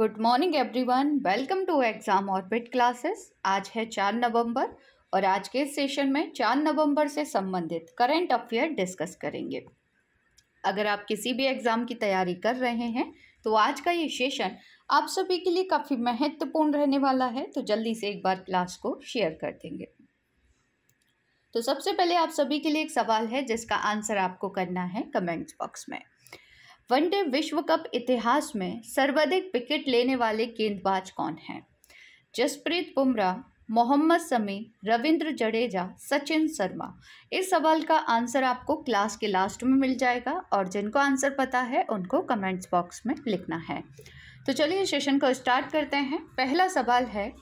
good morning everyone welcome to exam orbit classes आज है चार नवंबर और आज के सेशन में चार नवंबर से संबंधित करंट अफेयर डिस्कस करेंगे अगर आप किसी भी एग्ज़ाम की तैयारी कर रहे हैं तो आज का ये सेशन आप सभी के लिए काफ़ी महत्वपूर्ण रहने वाला है तो जल्दी से एक बार क्लास को शेयर कर देंगे तो सबसे पहले आप सभी के लिए एक सवाल है जिसका आंसर आपको करना है कमेंट्स बॉक्स में वनडे विश्व कप इतिहास में सर्वाधिक विकेट लेने वाले गेंदबाज कौन हैं जसप्रीत बुमराह मोहम्मद समी रविंद्र जडेजा सचिन शर्मा इस सवाल का आंसर आपको क्लास के लास्ट में मिल जाएगा और जिनको आंसर पता है उनको कमेंट्स बॉक्स में लिखना है तो चलिए सेशन को स्टार्ट करते हैं पहला सवाल है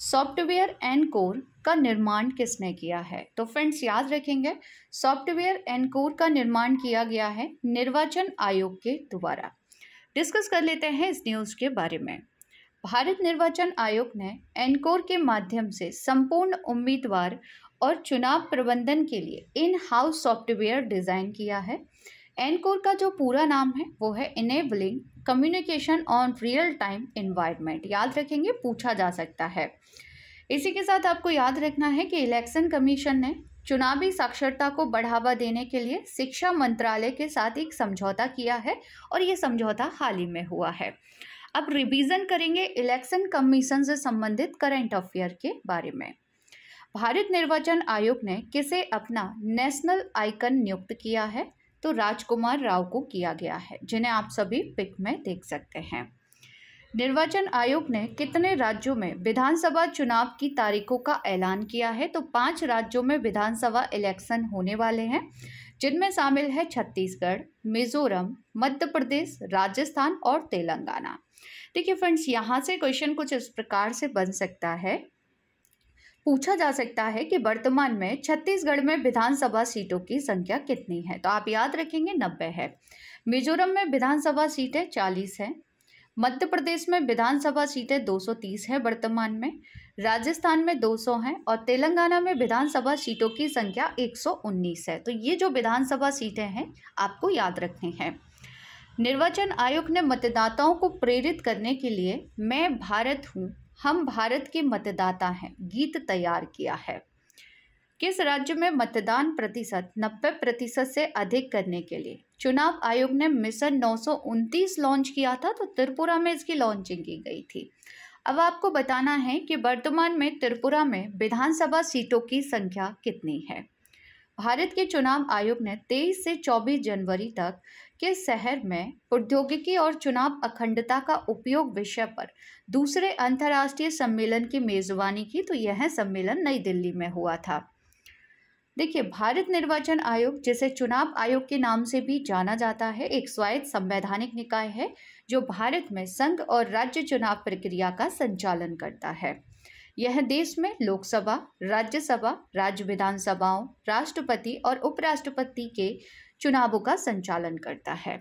सॉफ्टवेयर एन कोर का निर्माण किसने किया है तो फ्रेंड्स याद रखेंगे सॉफ्टवेयर एन कोर का निर्माण किया गया है निर्वाचन आयोग के द्वारा डिस्कस कर लेते हैं इस न्यूज़ के बारे में भारत निर्वाचन आयोग ने एनकोर के माध्यम से संपूर्ण उम्मीदवार और चुनाव प्रबंधन के लिए इन हाउस सॉफ्टवेयर डिज़ाइन किया है एनकोर का जो पूरा नाम है वो है enabling communication on real time environment याद रखेंगे पूछा जा सकता है इसी के साथ आपको याद रखना है कि इलेक्शन कमीशन ने चुनावी साक्षरता को बढ़ावा देने के लिए शिक्षा मंत्रालय के साथ एक समझौता किया है और ये समझौता हाल ही में हुआ है अब रिवीजन करेंगे इलेक्शन कमीशन से संबंधित करंट अफेयर के बारे में भारत निर्वाचन आयोग ने किसे अपना नेशनल आइकन नियुक्त किया है तो राजकुमार राव को किया गया है जिन्हें आप सभी पिक में देख सकते हैं निर्वाचन आयोग ने कितने राज्यों में विधानसभा चुनाव की तारीखों का ऐलान किया है तो पांच राज्यों में विधानसभा इलेक्शन होने वाले हैं जिनमें शामिल है छत्तीसगढ़ मिजोरम मध्य प्रदेश राजस्थान और तेलंगाना देखिए फ्रेंड्स यहाँ से क्वेश्चन कुछ इस प्रकार से बन सकता है पूछा जा सकता है कि वर्तमान में छत्तीसगढ़ में विधानसभा सीटों की संख्या कितनी है तो आप याद रखेंगे नब्बे है मिजोरम में विधानसभा सीटें चालीस हैं मध्य प्रदेश में विधानसभा सीटें 230 हैं वर्तमान में राजस्थान में 200 हैं और तेलंगाना में विधानसभा सीटों की संख्या 119 है तो ये जो विधानसभा सीटें हैं आपको याद रखनी हैं निर्वाचन आयोग ने मतदाताओं को प्रेरित करने के लिए मैं भारत हूँ हम भारत के मतदाता हैं गीत तैयार किया है किस राज्य में मतदान प्रतिशत 90 प्रतिशत से अधिक करने के लिए चुनाव आयोग ने मिशन नौ लॉन्च किया था तो त्रिपुरा में इसकी लॉन्चिंग की गई थी अब आपको बताना है कि वर्तमान में त्रिपुरा में विधानसभा सीटों की संख्या कितनी है भारत के चुनाव आयोग ने 23 से 24 जनवरी तक के शहर में प्रौद्योगिकी और चुनाव अखंडता का उपयोग विषय पर दूसरे अंतर्राष्ट्रीय सम्मेलन की मेज़बानी की तो यह सम्मेलन नई दिल्ली में हुआ था देखिए भारत निर्वाचन आयोग जिसे चुनाव आयोग के नाम से भी जाना जाता है एक स्वायत्त संवैधानिक निकाय है जो भारत में संघ और राज्य चुनाव प्रक्रिया का संचालन करता है यह देश में लोकसभा राज्यसभा राज्य विधानसभाओं राष्ट्रपति और उपराष्ट्रपति के चुनावों का संचालन करता है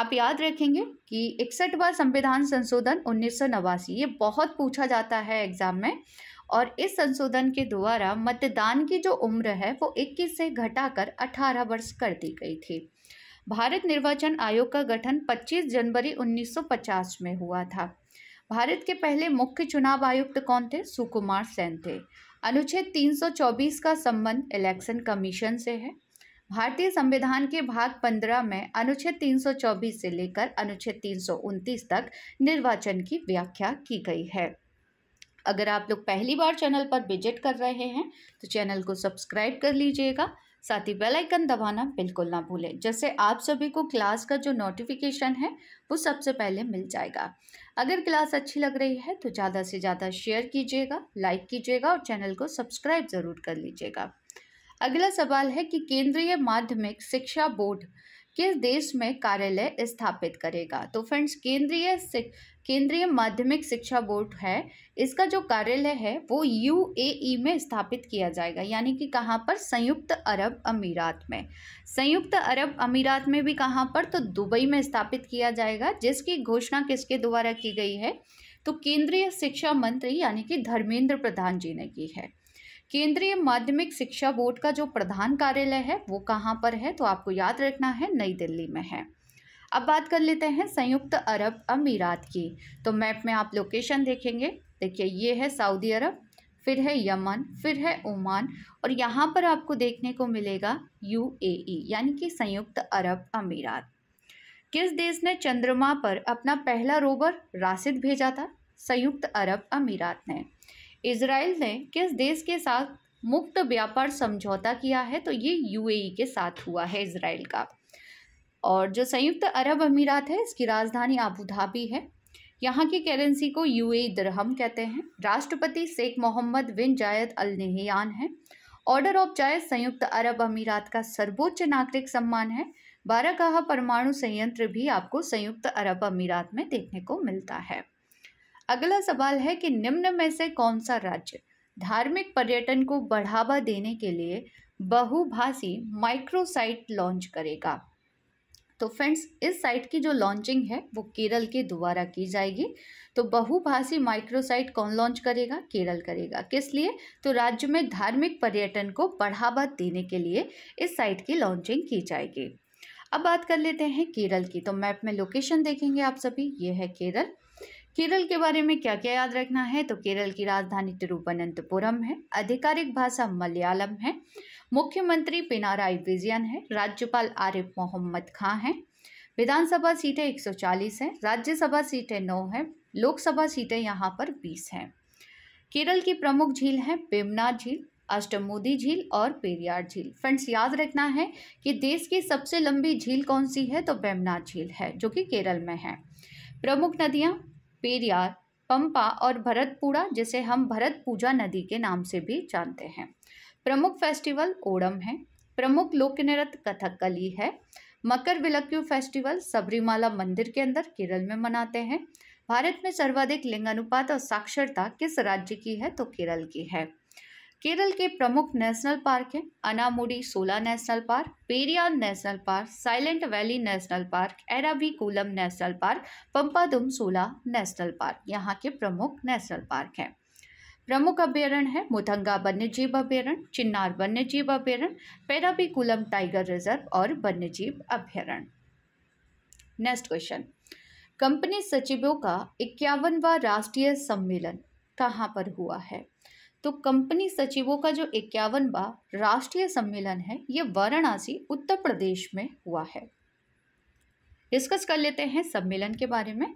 आप याद रखेंगे कि इकसठवा संविधान संशोधन उन्नीस ये बहुत पूछा जाता है एग्जाम में और इस संशोधन के द्वारा मतदान की जो उम्र है वो 21 से घटाकर 18 वर्ष कर दी गई थी भारत निर्वाचन आयोग का गठन 25 जनवरी 1950 में हुआ था भारत के पहले मुख्य चुनाव आयुक्त कौन थे सुकुमार सेन थे अनुच्छेद 324 का संबंध इलेक्शन कमीशन से है भारतीय संविधान के भाग 15 में अनुच्छेद 324 से लेकर अनुच्छेद 329 तक निर्वाचन की व्याख्या की गई है अगर आप लोग पहली बार चैनल पर विजिट कर रहे हैं तो चैनल को सब्सक्राइब कर लीजिएगा साथ ही बेल आइकन दबाना बिल्कुल ना भूलें जैसे आप सभी को क्लास का जो नोटिफिकेशन है वो सबसे पहले मिल जाएगा अगर क्लास अच्छी लग रही है तो ज़्यादा से ज़्यादा शेयर कीजिएगा लाइक कीजिएगा और चैनल को सब्सक्राइब ज़रूर कर लीजिएगा अगला सवाल है कि केंद्रीय माध्यमिक शिक्षा बोर्ड किस देश में कार्यालय स्थापित करेगा तो फ्रेंड्स केंद्रीय केंद्रीय माध्यमिक शिक्षा बोर्ड है इसका जो कार्यालय है वो यूएई में स्थापित किया जाएगा यानी कि कहाँ पर संयुक्त अरब अमीरात में संयुक्त अरब अमीरात में भी कहाँ पर तो दुबई में स्थापित किया जाएगा जिसकी घोषणा किसके द्वारा की गई है तो केंद्रीय शिक्षा मंत्री यानी कि धर्मेंद्र प्रधान जी ने की है केंद्रीय माध्यमिक शिक्षा बोर्ड का जो प्रधान कार्यालय है वो कहाँ पर है तो आपको याद रखना है नई दिल्ली में है अब बात कर लेते हैं संयुक्त अरब अमीरात की तो मैप में आप लोकेशन देखेंगे देखिए ये है सऊदी अरब फिर है यमन फिर है ओमान और यहाँ पर आपको देखने को मिलेगा यूएई यानी कि संयुक्त अरब अमीरात किस देश ने चंद्रमा पर अपना पहला रोवर राशिद भेजा था संयुक्त अरब अमीरात ने इसराइल ने किस देश के साथ मुक्त व्यापार समझौता किया है तो ये यूएई के साथ हुआ है इसराइल का और जो संयुक्त अरब अमीरात है इसकी राजधानी आबू धाबी है यहाँ की करेंसी को यू ए दरहम कहते हैं राष्ट्रपति Sheikh Mohammed bin Zayed Al Nahyan हैं ऑर्डर ऑफ जायद संयुक्त अरब अमीरात का सर्वोच्च नागरिक सम्मान है बारह कहा परमाणु संयंत्र भी आपको संयुक्त अरब अमीरात में देखने को मिलता है अगला सवाल है कि निम्न में से कौन सा राज्य धार्मिक पर्यटन को बढ़ावा देने के लिए बहुभाषी माइक्रोसाइट लॉन्च करेगा तो फ्रेंड्स इस साइट की जो लॉन्चिंग है वो केरल के द्वारा की जाएगी तो बहुभाषी माइक्रोसाइट कौन लॉन्च करेगा केरल करेगा किस लिए तो राज्य में धार्मिक पर्यटन को बढ़ावा देने के लिए इस साइट की लॉन्चिंग की जाएगी अब बात कर लेते हैं केरल की तो मैप में लोकेशन देखेंगे आप सभी ये है केरल केरल के बारे में क्या क्या याद रखना है तो केरल की राजधानी तिरुवनंतपुरम है आधिकारिक भाषा मलयालम है मुख्यमंत्री पिनाराई विजयन है राज्यपाल आरिफ मोहम्मद खां हैं विधानसभा सीटें 140 हैं राज्यसभा सीटें 9 हैं लोकसभा सीटें यहाँ पर 20 हैं केरल की प्रमुख झील हैं पेमना झील अष्टमोदी झील और पेरियार झील फ्रेंड्स याद रखना है कि देश की सबसे लंबी झील कौन सी है तो बेमना झील है जो कि केरल में है प्रमुख नदियाँ पेरियार पंपा और भरतपुड़ा जिसे हम भरत पूजा नदी के नाम से भी जानते हैं प्रमुख फेस्टिवल ओणम है प्रमुख लोक नृत्य कथकली है मकर विलक्यू फेस्टिवल सबरीमाला मंदिर के अंदर केरल में मनाते हैं भारत में सर्वाधिक लिंगानुपात और साक्षरता किस राज्य की है तो केरल की है केरल के प्रमुख नेशनल पार्क हैं Anamudi Shola national park Periyar national park silent valley national park कोलम national park Pampadum Shola national park यहाँ के प्रमुख नेशनल पार्क हैं प्रमुख अभ्यारण्य है मुथंगा वन्यजीव अभ्यारण चिन्नार वन्यजीव अभ्यारण्य पेराबिकुलम टाइगर रिजर्व और वन्यजीव अभ्यारण नेक्स्ट क्वेश्चन कंपनी सचिवों का इक्यावनवा राष्ट्रीय सम्मेलन कहाँ पर हुआ है तो कंपनी सचिवों का जो इक्यावनवा राष्ट्रीय सम्मेलन है ये वाराणसी उत्तर प्रदेश में हुआ है डिस्कस कर लेते हैं सम्मेलन के बारे में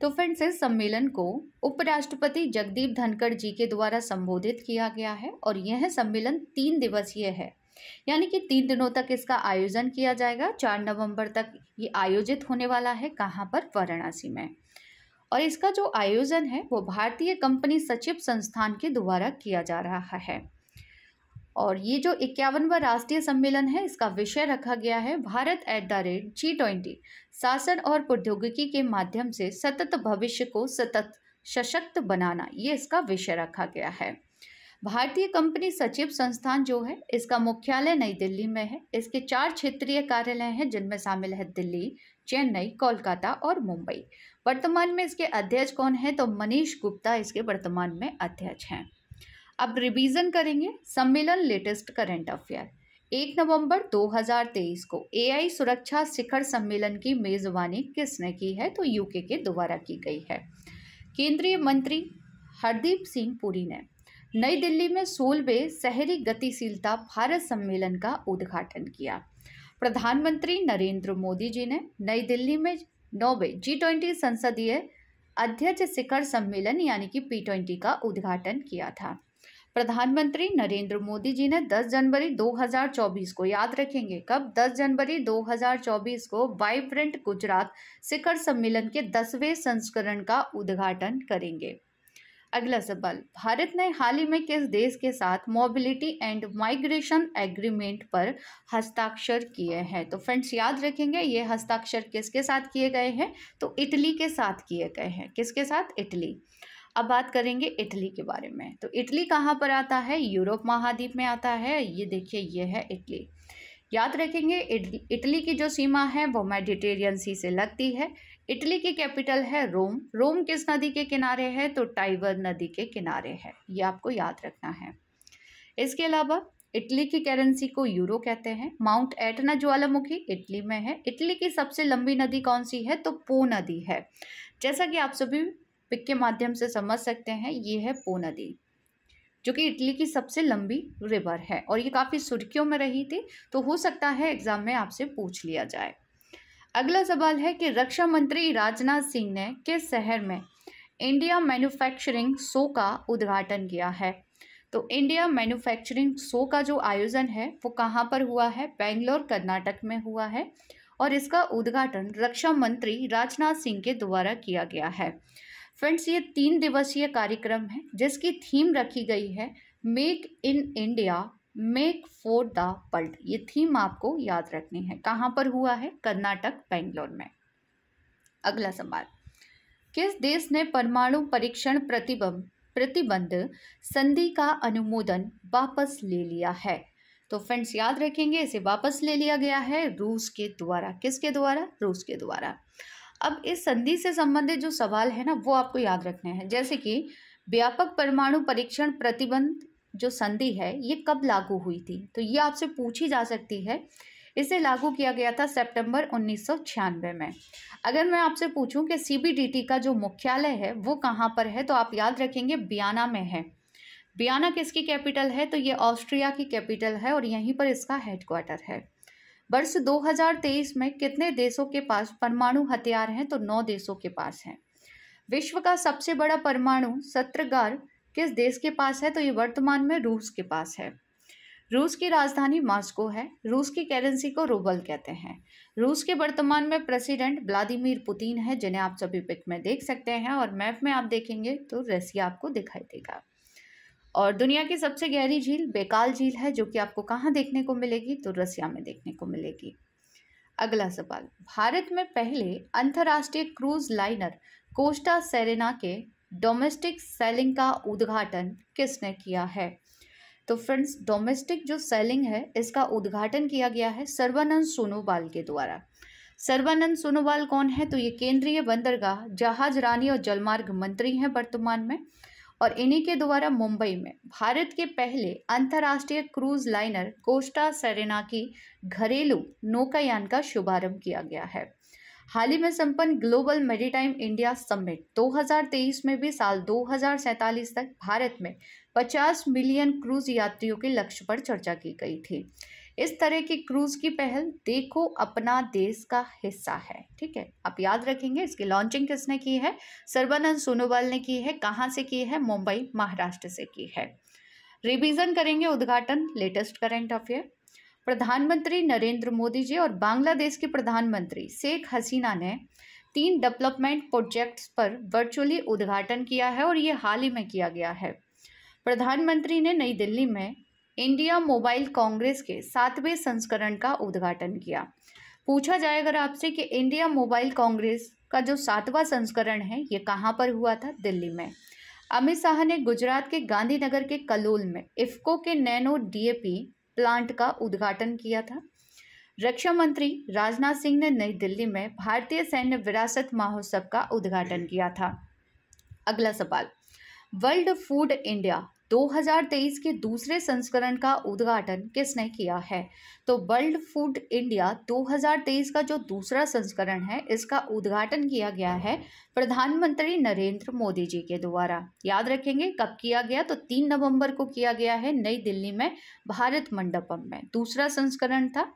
तो फ्रेंड्स इस सम्मेलन को उपराष्ट्रपति जगदीप धनखड़ जी के द्वारा संबोधित किया गया है और यह सम्मेलन तीन दिवसीय है यानी कि तीन दिनों तक इसका आयोजन किया जाएगा चार नवंबर तक ये आयोजित होने वाला है कहाँ पर वाराणसी में और इसका जो आयोजन है वो भारतीय कंपनी सचिव संस्थान के द्वारा किया जा रहा है और ये जो इक्यावनवा राष्ट्रीय सम्मेलन है इसका विषय रखा गया है Bharat at the rate G twenty शासन और प्रौद्योगिकी के माध्यम से सतत भविष्य को सतत सशक्त बनाना ये इसका विषय रखा गया है भारतीय कंपनी सचिव संस्थान जो है इसका मुख्यालय नई दिल्ली में है इसके चार क्षेत्रीय कार्यालय हैं जिनमें शामिल है दिल्ली चेन्नई कोलकाता और मुंबई वर्तमान में इसके अध्यक्ष कौन है तो मनीष गुप्ता इसके वर्तमान में अध्यक्ष हैं अब रिवीजन करेंगे सम्मेलन लेटेस्ट करंट अफेयर एक नवंबर 2023 को एआई सुरक्षा शिखर सम्मेलन की मेज़बानी किसने की है तो यूके के द्वारा की गई है केंद्रीय मंत्री हरदीप सिंह पुरी ने नई दिल्ली में सोलवे शहरी गतिशीलता भारत सम्मेलन का उद्घाटन किया प्रधानमंत्री नरेंद्र मोदी जी ने नई दिल्ली में नौवे जी ट्वेंटी संसदीय अध्यक्ष शिखर सम्मेलन यानी कि पी ट्वेंटी का उद्घाटन किया था प्रधानमंत्री नरेंद्र मोदी जी ने 10 जनवरी 2024 को याद रखेंगे कब 10 जनवरी 2024 को वाइब्रेंट गुजरात शिखर सम्मेलन के दसवें संस्करण का उद्घाटन करेंगे अगला सवाल भारत ने हाल ही में किस देश के साथ मोबिलिटी एंड माइग्रेशन एग्रीमेंट पर हस्ताक्षर किए हैं तो फ्रेंड्स याद रखेंगे ये हस्ताक्षर किसके साथ किए गए हैं तो इटली के साथ किए गए हैं किसके साथ इटली अब बात करेंगे इटली के बारे में तो इटली कहाँ पर आता है यूरोप महाद्वीप में आता है ये देखिए ये है इटली याद रखेंगे इटली की जो सीमा है वो मेडिटेरियन सी से लगती है इटली की कैपिटल है रोम रोम किस नदी के किनारे है तो टाइबर नदी के किनारे है ये आपको याद रखना है इसके अलावा इटली की करेंसी को यूरो कहते हैं माउंट एटना ज्वालामुखी इटली में है इटली की सबसे लंबी नदी कौन सी है तो पो नदी है जैसा कि आप सभी पिक के माध्यम से समझ सकते हैं ये है पो नदी जो कि इटली की सबसे लंबी रिवर है और ये काफ़ी सुर्खियों में रही थी तो हो सकता है एग्ज़ाम में आपसे पूछ लिया जाए अगला सवाल है कि रक्षा मंत्री राजनाथ सिंह ने किस शहर में इंडिया मैन्युफैक्चरिंग शो का उद्घाटन किया है तो इंडिया मैन्युफैक्चरिंग शो का जो आयोजन है वो कहाँ पर हुआ है बेंगलोर कर्नाटक में हुआ है और इसका उद्घाटन रक्षा मंत्री राजनाथ सिंह के द्वारा किया गया है फ्रेंड्स ये तीन दिवसीय कार्यक्रम है जिसकी थीम रखी गई है make in India make for the world ये थीम आपको याद रखनी है कहाँ पर हुआ है कर्नाटक बेंगलोर में अगला सवाल किस देश ने परमाणु परीक्षण प्रतिबंध प्रतिबंध संधि का अनुमोदन वापस ले लिया है तो फ्रेंड्स याद रखेंगे इसे वापस ले लिया गया है रूस के द्वारा किसके द्वारा रूस के द्वारा अब इस संधि से संबंधित जो सवाल है ना वो आपको याद रखने हैं जैसे कि व्यापक परमाणु परीक्षण प्रतिबंध जो संधि है ये कब लागू हुई थी तो ये आपसे पूछी जा सकती है इसे लागू किया गया था सितंबर उन्नीस में अगर मैं आपसे पूछूं कि सीबीडीटी का जो मुख्यालय है वो कहाँ पर है तो आप याद रखेंगे बियाना में है बियाना किसकी कैपिटल है तो ये ऑस्ट्रिया की कैपिटल है और यहीं पर इसका हेडक्वार्टर है वर्ष 2023 में कितने देशों के पास परमाणु हथियार हैं तो नौ देशों के पास हैं विश्व का सबसे बड़ा परमाणु सत्रगार किस देश के पास है तो ये वर्तमान में रूस के पास है रूस की राजधानी मॉस्को है रूस की करेंसी को रूबल कहते हैं रूस के वर्तमान में प्रेसिडेंट व्लादिमीर पुतिन है जिन्हें आप सभी पिक में देख सकते हैं और मैप में आप देखेंगे तो रसिया आपको दिखाई देगा और दुनिया की सबसे गहरी झील बेकाल झील है जो कि आपको कहाँ देखने को मिलेगी तो रसिया में देखने को मिलेगी अगला सवाल भारत में पहले अंतर्राष्ट्रीय क्रूज लाइनर कोस्टा सेरेना के डोमेस्टिक सेलिंग का उद्घाटन किसने किया है तो फ्रेंड्स डोमेस्टिक जो सेलिंग है इसका उद्घाटन किया गया है सर्वानंद सोनोवाल के द्वारा सर्वानंद सोनोवाल कौन है तो ये केंद्रीय बंदरगाह जहाज रानी और जलमार्ग मंत्री हैं वर्तमान में और इन्हीं के द्वारा मुंबई में भारत के पहले अंतर्राष्ट्रीय क्रूज लाइनर कोस्टा सेरेना की घरेलू नौकायान का शुभारंभ किया गया है हाल ही में संपन्न ग्लोबल मेडिटाइम इंडिया समिट 2023 में भी साल दो तक भारत में 50 मिलियन क्रूज यात्रियों के लक्ष्य पर चर्चा की गई थी इस तरह की क्रूज की पहल देखो अपना देश का हिस्सा है ठीक है आप याद रखेंगे इसकी लॉन्चिंग किसने की है सर्वानंद सोनोवाल ने की है कहाँ से की है मुंबई महाराष्ट्र से की है रिविजन करेंगे उद्घाटन लेटेस्ट करेंट अफेयर प्रधानमंत्री नरेंद्र मोदी जी और बांग्लादेश के प्रधानमंत्री शेख हसीना ने तीन डेवलपमेंट प्रोजेक्ट्स पर वर्चुअली उद्घाटन किया है और ये हाल ही में किया गया है प्रधानमंत्री ने नई दिल्ली में इंडिया मोबाइल कांग्रेस के सातवें संस्करण का उद्घाटन किया पूछा जाए अगर आपसे कि इंडिया मोबाइल कांग्रेस का जो सातवां संस्करण है ये कहाँ पर हुआ था दिल्ली में अमित शाह ने गुजरात के गांधीनगर के कलोल में इफ्को के नैनो डीएपी प्लांट का उद्घाटन किया था रक्षा मंत्री राजनाथ सिंह ने नई दिल्ली में भारतीय सैन्य विरासत महोत्सव का उद्घाटन किया था अगला सवाल वर्ल्ड फूड इंडिया 2023 के दूसरे संस्करण का उद्घाटन किसने किया है तो वर्ल्ड फूड इंडिया 2023 का जो दूसरा संस्करण है इसका उद्घाटन किया गया है प्रधानमंत्री नरेंद्र मोदी जी के द्वारा याद रखेंगे कब किया गया तो 3 नवंबर को किया गया है नई दिल्ली में भारत मंडपम में दूसरा संस्करण था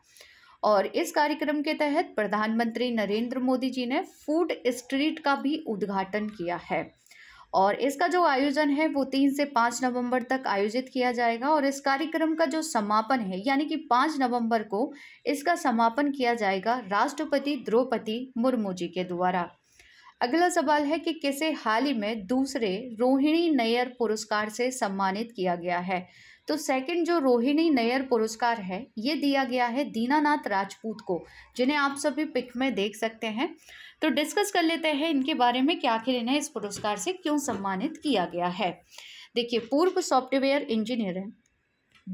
और इस कार्यक्रम के तहत प्रधानमंत्री नरेंद्र मोदी जी ने फूड स्ट्रीट का भी उद्घाटन किया है और इसका जो आयोजन है वो तीन से पाँच नवंबर तक आयोजित किया जाएगा और इस कार्यक्रम का जो समापन है यानी कि पाँच नवंबर को इसका समापन किया जाएगा राष्ट्रपति द्रौपदी मुर्मू जी के द्वारा अगला सवाल है कि किसे हाल ही में दूसरे रोहिणी नैयर पुरस्कार से सम्मानित किया गया है तो सेकंड जो रोहिणी नैयर पुरस्कार है ये दिया गया है दीनानाथ राजपूत को जिन्हें आप सभी पिक में देख सकते हैं तो डिस्कस कर लेते हैं इनके बारे में कि आखिर इन्हें इस पुरस्कार से क्यों सम्मानित किया गया है देखिए पूर्व सॉफ्टवेयर इंजीनियर हैं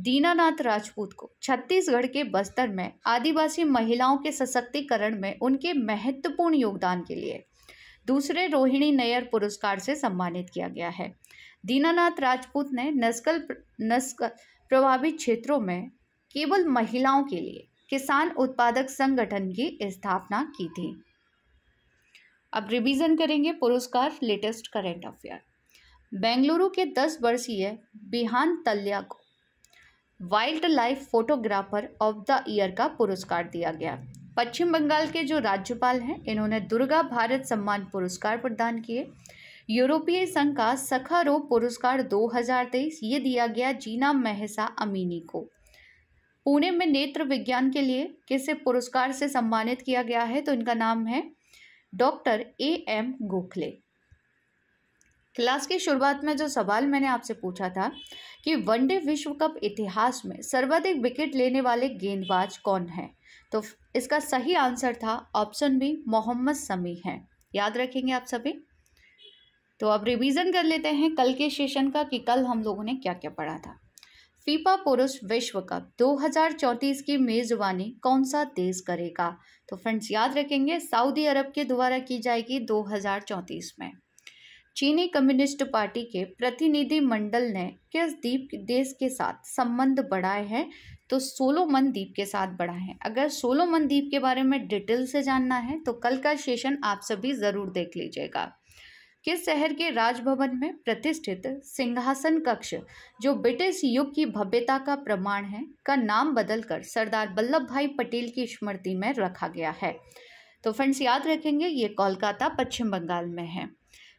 दीनानाथ राजपूत को छत्तीसगढ़ के बस्तर में आदिवासी महिलाओं के सशक्तिकरण में उनके महत्वपूर्ण योगदान के लिए दूसरे रोहिणी नयर पुरस्कार से सम्मानित किया गया है दीनानाथ राजपूत ने नस्कल नस्कल प्रभावित क्षेत्रों में केवल महिलाओं के लिए किसान उत्पादक संगठन की स्थापना की थी अब रिवीजन करेंगे पुरस्कार लेटेस्ट करेंट अफेयर बेंगलुरु के दस वर्षीय बिहान तल्या को wildlife photographer of the year का पुरस्कार दिया गया पश्चिम बंगाल के जो राज्यपाल हैं इन्होंने दुर्गा भारत सम्मान पुरस्कार प्रदान किए यूरोपीय संघ का सखा रो पुरस्कार 2023 ये दिया गया जीना महसा अमीनी को पुणे में नेत्र विज्ञान के लिए किस पुरस्कार से सम्मानित किया गया है तो इनका नाम है doctor A M Gokhale class की शुरुआत में जो सवाल मैंने आपसे पूछा था कि वनडे विश्व कप इतिहास में सर्वाधिक विकेट लेने वाले गेंदबाज कौन है तो इसका सही आंसर था ऑप्शन बी मोहम्मद समी है याद रखेंगे आप सभी तो अब रिवीजन कर लेते हैं कल के सेशन का कि कल हम लोगों ने क्या क्या पढ़ा था फीफा पुरुष विश्व कप 2034 की मेज़बानी कौन सा देश करेगा तो फ्रेंड्स याद रखेंगे सऊदी अरब के द्वारा की जाएगी 2034 में चीनी कम्युनिस्ट पार्टी के प्रतिनिधि मंडल ने किस द्वीप देश के साथ संबंध बढ़ाए हैं तो सोलोमन द्वीप के साथ बढ़ाए हैं अगर सोलोमन द्वीप के बारे में डिटेल से जानना है तो कल का सेशन आप सभी ज़रूर देख लीजिएगा किस शहर के राजभवन में प्रतिष्ठित सिंहासन कक्ष जो ब्रिटिश युग की भव्यता का प्रमाण है का नाम बदलकर सरदार वल्लभ भाई पटेल की स्मृति में रखा गया है तो फ्रेंड्स याद रखेंगे ये कोलकाता पश्चिम बंगाल में है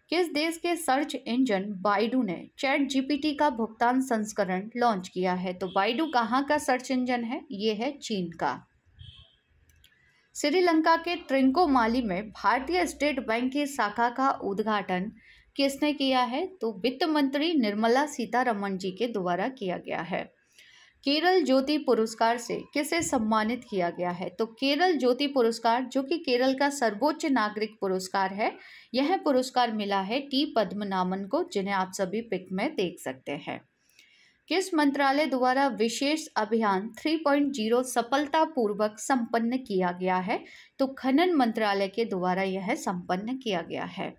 किस देश के सर्च इंजन बाइडू ने चैट जीपीटी का भुगतान संस्करण लॉन्च किया है तो बाइडू कहाँ का सर्च इंजन है ये है चीन का श्रीलंका के ट्रिंकोमाली में भारतीय स्टेट बैंक की शाखा का उद्घाटन किसने किया है तो वित्त मंत्री निर्मला सीतारमण जी के द्वारा किया गया है केरल ज्योति पुरस्कार से किसे सम्मानित किया गया है तो केरल ज्योति पुरस्कार जो कि केरल का सर्वोच्च नागरिक पुरस्कार है यह पुरस्कार मिला है टी पद्मनामन को जिन्हें आप सभी पिक में देख सकते हैं किस मंत्रालय द्वारा विशेष अभियान 3.0 सफलतापूर्वक संपन्न किया गया है तो खनन मंत्रालय के द्वारा यह संपन्न किया गया है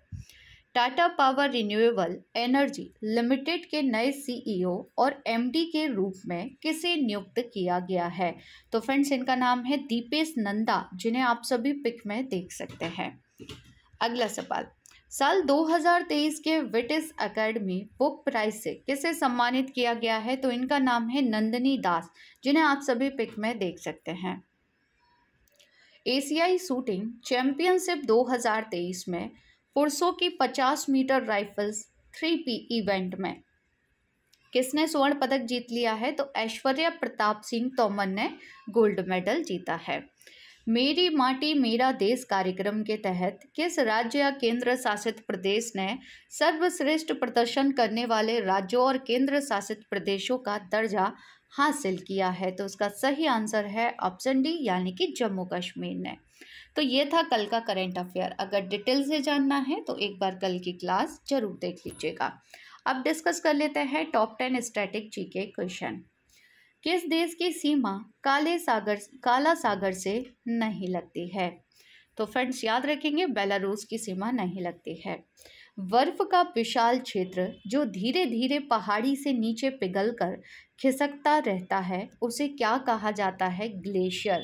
Tata power renewable energy limited के नए सीईओ e और एमडी के रूप में किसे नियुक्त किया गया है तो फ्रेंड्स इनका नाम है दीपेश नंदा जिन्हें आप सभी पिक में देख सकते हैं अगला सवाल साल 2023 के विटिस अकेडमी बुक प्राइज से किसे सम्मानित किया गया है तो इनका नाम है नंदनी दास जिन्हें आप सभी पिक में देख सकते हैं एशियाई शूटिंग चैंपियनशिप 2023 में पुरुषों की 50 metre rifles three P event में किसने स्वर्ण पदक जीत लिया है तो ऐश्वर्या प्रताप सिंह तोमर ने गोल्ड मेडल जीता है मेरी माटी मेरा देश कार्यक्रम के तहत किस राज्य या केंद्र शासित प्रदेश ने सर्वश्रेष्ठ प्रदर्शन करने वाले राज्यों और केंद्र शासित प्रदेशों का दर्जा हासिल किया है तो उसका सही आंसर है ऑप्शन डी यानी कि जम्मू कश्मीर ने तो ये था कल का करेंट अफेयर अगर डिटेल से जानना है तो एक बार कल की क्लास जरूर देख लीजिएगा अब डिस्कस कर लेते हैं top ten static G question किस देश की सीमा काले सागर काला सागर से नहीं लगती है तो फ्रेंड्स याद रखेंगे बेलारूस की सीमा नहीं लगती है बर्फ का विशाल क्षेत्र जो धीरे धीरे पहाड़ी से नीचे पिघलकर खिसकता रहता है उसे क्या कहा जाता है ग्लेशियर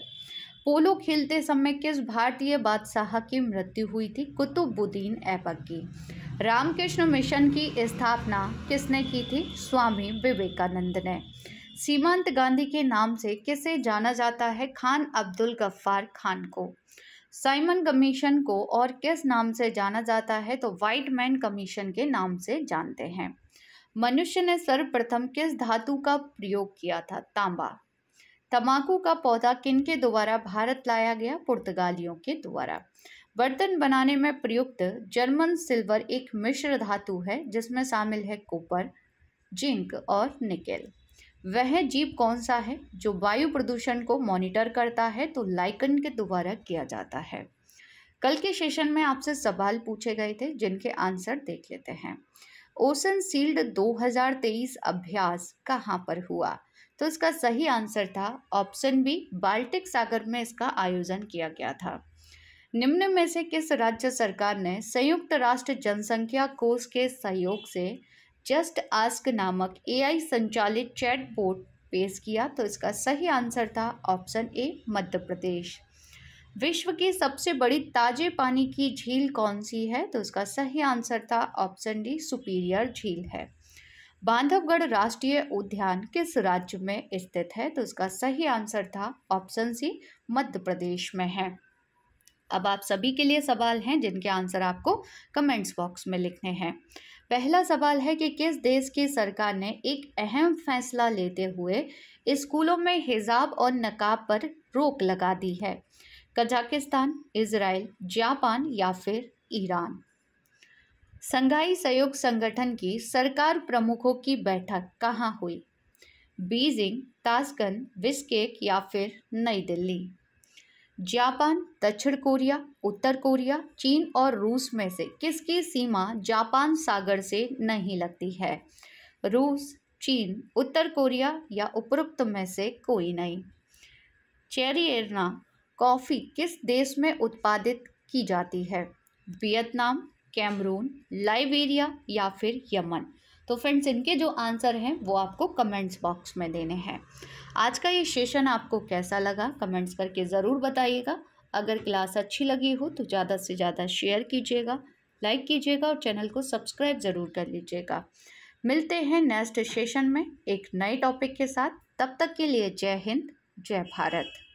पोलो खेलते समय किस भारतीय बादशाह की मृत्यु हुई थी कुतुबुद्दीन ऐपक की रामकृष्ण मिशन की स्थापना किसने की थी स्वामी विवेकानंद ने सीमांत गांधी के नाम से किसे जाना जाता है खान अब्दुल गफ्फार खान को साइमन कमीशन को और किस नाम से जाना जाता है तो वाइट मैन कमीशन के नाम से जानते हैं मनुष्य ने सर्वप्रथम किस धातु का प्रयोग किया था तांबा तमाकू का पौधा किनके द्वारा भारत लाया गया पुर्तगालियों के द्वारा बर्तन बनाने में प्रयुक्त जर्मन सिल्वर एक मिश्र धातु है जिसमें शामिल है कोपर जिंक और निकेल वह जीव कौन सा है जो वायु प्रदूषण को मॉनिटर करता है तो लाइकन के द्वारा किया जाता है कल के सेशन में आपसे सवाल पूछे गए थे जिनके आंसर देख लेते हैं ओसन सील्ड 2023 अभ्यास कहाँ पर हुआ तो इसका सही आंसर था ऑप्शन बी बाल्टिक सागर में इसका आयोजन किया गया था निम्न में से किस राज्य सरकार ने संयुक्त राष्ट्र जनसंख्या कोष के सहयोग से जस्ट आस्क नामक एआई संचालित चैट बोर्ड पेश किया तो इसका सही आंसर था ऑप्शन ए मध्य प्रदेश विश्व की सबसे बड़ी ताजे पानी की झील कौन सी है तो इसका सही आंसर था ऑप्शन डी सुपीरियर झील है बांधवगढ़ राष्ट्रीय उद्यान किस राज्य में स्थित है तो इसका सही आंसर था ऑप्शन सी मध्य प्रदेश में है अब आप सभी के लिए सवाल हैं जिनके आंसर आपको कमेंट्स बॉक्स में लिखने हैं पहला सवाल है कि किस देश की सरकार ने एक अहम फैसला लेते हुए स्कूलों में हिजाब और नकाब पर रोक लगा दी है कजाकिस्तान इसराइल जापान या फिर ईरान संघाई सहयोग संगठन की सरकार प्रमुखों की बैठक कहाँ हुई बीजिंग ताजकन बिस्केक या फिर नई दिल्ली जापान दक्षिण कोरिया उत्तर कोरिया चीन और रूस में से किसकी सीमा जापान सागर से नहीं लगती है रूस चीन उत्तर कोरिया या उपरोक्त में से कोई नहीं चेरियरना कॉफ़ी किस देश में उत्पादित की जाती है वियतनाम कैमरून लाइबेरिया या फिर यमन तो फ्रेंड्स इनके जो आंसर हैं वो आपको कमेंट्स बॉक्स में देने हैं आज का ये सेशन आपको कैसा लगा कमेंट्स करके ज़रूर बताइएगा अगर क्लास अच्छी लगी हो तो ज़्यादा से ज़्यादा शेयर कीजिएगा लाइक कीजिएगा और चैनल को सब्सक्राइब ज़रूर कर लीजिएगा मिलते हैं नेक्स्ट सेशन में एक नए टॉपिक के साथ तब तक के लिए जय हिंद जय भारत